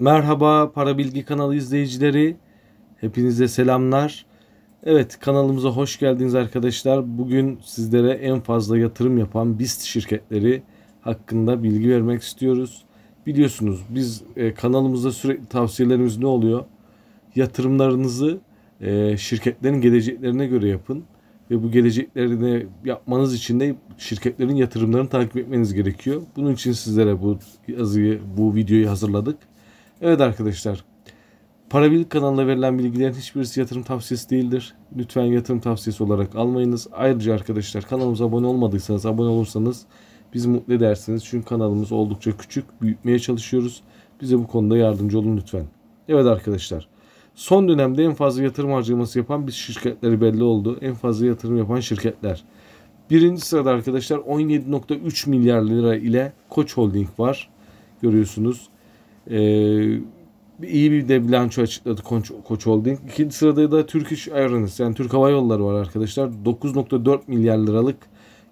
Merhaba Para Bilgi kanalı izleyicileri. Hepinize selamlar. Evet kanalımıza hoş geldiniz arkadaşlar. Bugün sizlere en fazla yatırım yapan BIST şirketleri hakkında bilgi vermek istiyoruz. Biliyorsunuz biz e, kanalımızda sürekli tavsiyelerimiz ne oluyor? Yatırımlarınızı e, şirketlerin geleceklerine göre yapın. Ve bu geleceklerini yapmanız için de şirketlerin yatırımlarını takip etmeniz gerekiyor. Bunun için sizlere bu yazıyı, bu videoyu hazırladık. Evet arkadaşlar. Parabilik kanalına verilen bilgilerin hiçbirisi yatırım tavsiyesi değildir. Lütfen yatırım tavsiyesi olarak almayınız. Ayrıca arkadaşlar kanalımıza abone olmadıysanız abone olursanız bizi mutlu edersiniz. Çünkü kanalımız oldukça küçük. Büyütmeye çalışıyoruz. Bize bu konuda yardımcı olun lütfen. Evet arkadaşlar. Son dönemde en fazla yatırım harcaması yapan biz şirketleri belli oldu. En fazla yatırım yapan şirketler. Birinci sırada arkadaşlar 17.3 milyar lira ile Koç Holding var. Görüyorsunuz. E, iyi bir de bilanço açıkladı Koç, Koç Holding. İkinci sırada da Turkish Airlines yani Türk Hava Yolları var arkadaşlar. 9.4 milyar liralık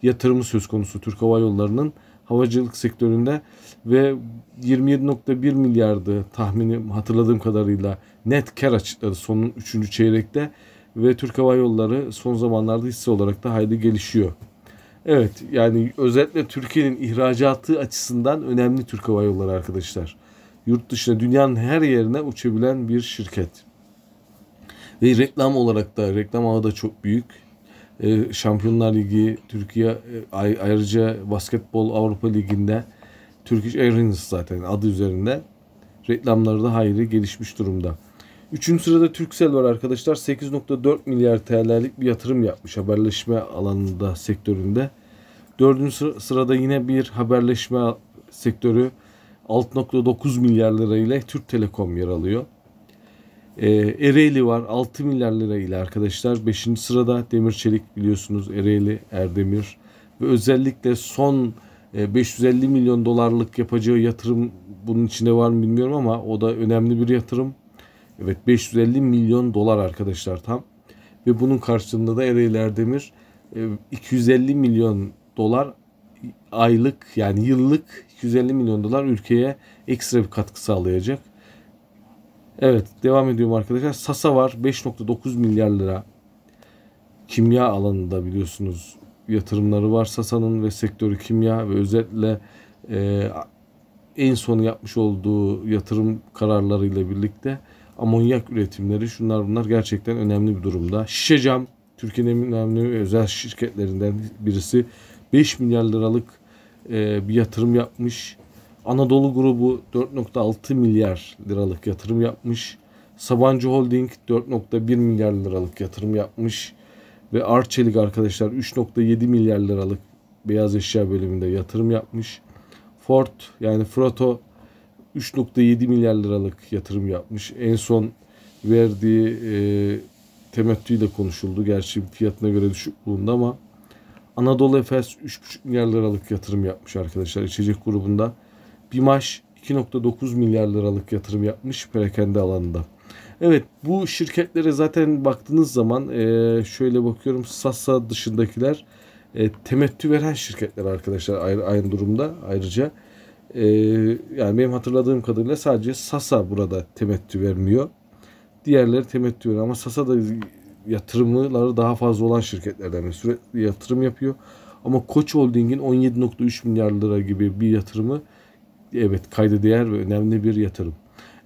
yatırımı söz konusu Türk Hava Yolları'nın havacılık sektöründe ve 27.1 milyardı tahmini hatırladığım kadarıyla net kar açıkladı sonun 3. çeyrekte ve Türk Hava Yolları son zamanlarda hisse olarak da hayli gelişiyor. Evet yani özetle Türkiye'nin ihracatı açısından önemli Türk Hava Yolları arkadaşlar yurt dışına dünyanın her yerine uçabilen bir şirket. Ve reklam olarak da reklam ağı da çok büyük. Ee, Şampiyonlar Ligi, Türkiye e, ayrıca Basketbol Avrupa Ligi'nde Turkish Airlines zaten adı üzerinde reklamları da hayli gelişmiş durumda. Üçüncü sırada Turkcell var arkadaşlar. 8.4 milyar TL'lik bir yatırım yapmış haberleşme alanında sektöründe. Dördüncü sırada yine bir haberleşme sektörü 6.9 milyar ile Türk Telekom yer alıyor. E, Ereğli var 6 milyar ile arkadaşlar. 5. sırada Demir Çelik biliyorsunuz Ereğli, Erdemir ve özellikle son 550 e, milyon dolarlık yapacağı yatırım bunun içinde var mı bilmiyorum ama o da önemli bir yatırım. Evet 550 milyon dolar arkadaşlar tam. Ve bunun karşılığında da Ereğli Erdemir 250 e, milyon dolar aylık yani yıllık 250 milyon dolar ülkeye ekstra bir katkı sağlayacak. Evet devam ediyorum arkadaşlar. Sasa var 5.9 milyar lira. Kimya alanında biliyorsunuz yatırımları var Sasa'nın ve sektörü kimya ve özellikle e, en son yapmış olduğu yatırım kararlarıyla birlikte amonyak üretimleri şunlar bunlar gerçekten önemli bir durumda. Şişecam Türkiye'nin önemli özel şirketlerinden birisi 5 milyar liralık e, bir yatırım yapmış. Anadolu grubu 4.6 milyar liralık yatırım yapmış. Sabancı Holding 4.1 milyar liralık yatırım yapmış. Ve Arçelik arkadaşlar 3.7 milyar liralık beyaz eşya bölümünde yatırım yapmış. Ford yani Frato 3.7 milyar liralık yatırım yapmış. En son verdiği e, temettüyle konuşuldu. Gerçi fiyatına göre düşük bulundu ama Anadolu Efes 3,5 milyar liralık yatırım yapmış arkadaşlar içecek grubunda. Bimaş 2,9 milyar liralık yatırım yapmış perakende alanında. Evet bu şirketlere zaten baktığınız zaman e, şöyle bakıyorum Sasa dışındakiler e, temettü veren şirketler arkadaşlar ayrı, aynı durumda ayrıca. E, yani benim hatırladığım kadarıyla sadece Sasa burada temettü vermiyor. Diğerleri temettü veriyor ama Sasa da yatırımları daha fazla olan şirketlerden ve sürekli yatırım yapıyor. Ama Koç Holding'in 17.3 milyar lira gibi bir yatırımı evet kayda değer ve önemli bir yatırım.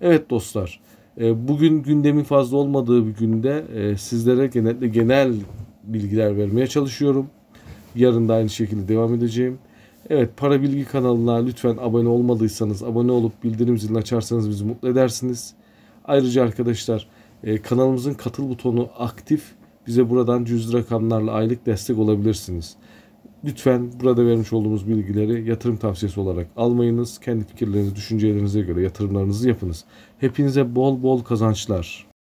Evet dostlar e, bugün gündemin fazla olmadığı bir günde e, sizlere genelde genel bilgiler vermeye çalışıyorum. Yarın da aynı şekilde devam edeceğim. Evet Para Bilgi kanalına lütfen abone olmadıysanız abone olup bildirim zilini açarsanız bizi mutlu edersiniz. Ayrıca arkadaşlar e, kanalımızın katıl butonu aktif. Bize buradan cüz rakamlarla aylık destek olabilirsiniz. Lütfen burada vermiş olduğumuz bilgileri yatırım tavsiyesi olarak almayınız. Kendi fikirlerinizi, düşüncelerinize göre yatırımlarınızı yapınız. Hepinize bol bol kazançlar.